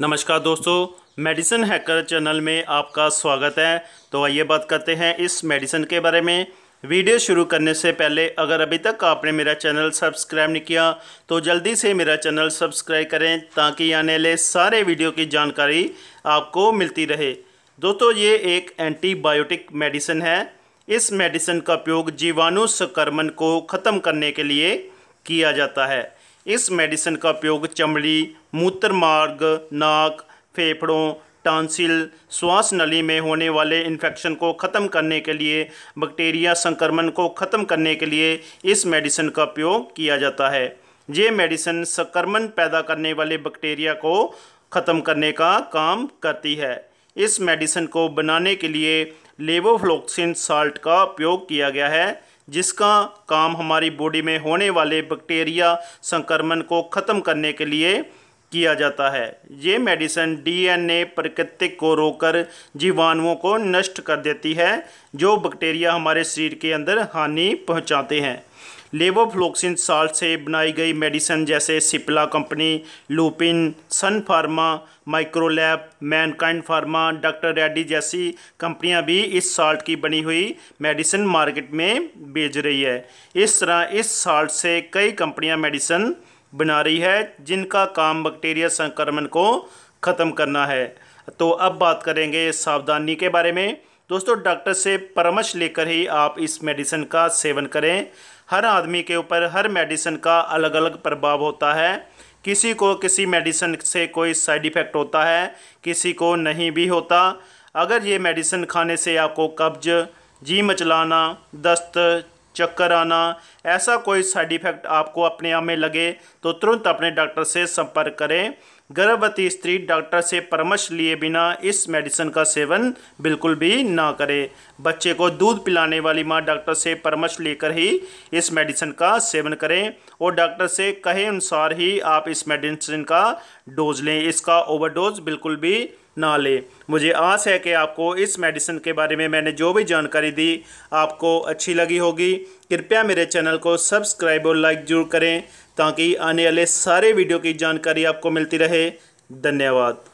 नमस्कार दोस्तों medicine hacker channel में आपका स्वागत है तो आइए बात करते हैं इस मेडिसिन के बारे में वीडियो शुरू करने से पहले अगर अभी तक आपने मेरा चैनल सब्सक्राइब नहीं किया तो जल्दी से मेरा चैनल सब्सक्राइब करें ताकि आने वाले सारे वीडियो की जानकारी आपको मिलती रहे दोस्तों ये एक एंटीबायोटिक मेडिसिन है इस मेडिसिन का उपयोग जीवाणु संक्रमण को ख़त्म करने के लिए किया जाता है इस मेडिसिन का उपयोग चमड़ी मूत्र मार्ग नाक फेफड़ों टांसिल श्वास नली में होने वाले इन्फेक्शन को ख़त्म करने के लिए बैक्टीरिया संक्रमण को ख़त्म करने के लिए इस मेडिसिन का उपयोग किया जाता है ये मेडिसिन संक्रमण पैदा करने वाले बैक्टीरिया को ख़त्म करने का काम करती है इस मेडिसिन को बनाने के लिए लेवोफ्लोक्सिन साल्ट का उपयोग किया गया है जिसका काम हमारी बॉडी में होने वाले बैक्टीरिया संक्रमण को ख़त्म करने के लिए किया जाता है ये मेडिसिन डीएनए प्रकृतिक को रोकर जीवाणुओं को नष्ट कर देती है जो बैक्टीरिया हमारे शरीर के अंदर हानि पहुंचाते हैं लेवोफ्लोक्सिन साल्ट से बनाई गई मेडिसन जैसे Cipla company Lupin Sun Pharma Microlab Mankind Pharma doctor Reddy जैसी कंपनियां भी इस साल्ट की बनी हुई मेडिसिन मार्केट में बेच रही है इस तरह इस साल्ट से कई कंपनियां मेडिसन बना रही है जिनका काम बैक्टीरिया संक्रमण को ख़त्म करना है तो अब बात करेंगे सावधानी के बारे में दोस्तों डॉक्टर से परामर्श लेकर ही आप इस मेडिसिन का सेवन करें हर आदमी के ऊपर हर मेडिसिन का अलग अलग प्रभाव होता है किसी को किसी मेडिसिन से कोई साइड इफ़ेक्ट होता है किसी को नहीं भी होता अगर ये मेडिसिन खाने से आपको कब्ज जी मचलाना दस्त चक्कर आना ऐसा कोई साइड इफ़ेक्ट आपको अपने आप में लगे तो तुरंत अपने डॉक्टर से संपर्क करें गर्भवती स्त्री डॉक्टर से परामर्श लिए बिना इस मेडिसिन का सेवन बिल्कुल भी ना करे बच्चे को दूध पिलाने वाली माँ डॉक्टर से परामर्श लेकर ही इस मेडिसिन का सेवन करें और डॉक्टर से कहे अनुसार ही आप इस मेडिसिन का डोज लें इसका ओवरडोज बिल्कुल भी ना लें मुझे आस है कि आपको इस मेडिसिन के बारे में मैंने जो भी जानकारी दी आपको अच्छी लगी होगी कृपया मेरे चैनल को सब्सक्राइब और लाइक जरूर करें ताकि आने वाले सारे वीडियो की जानकारी आपको मिलती रहे धन्यवाद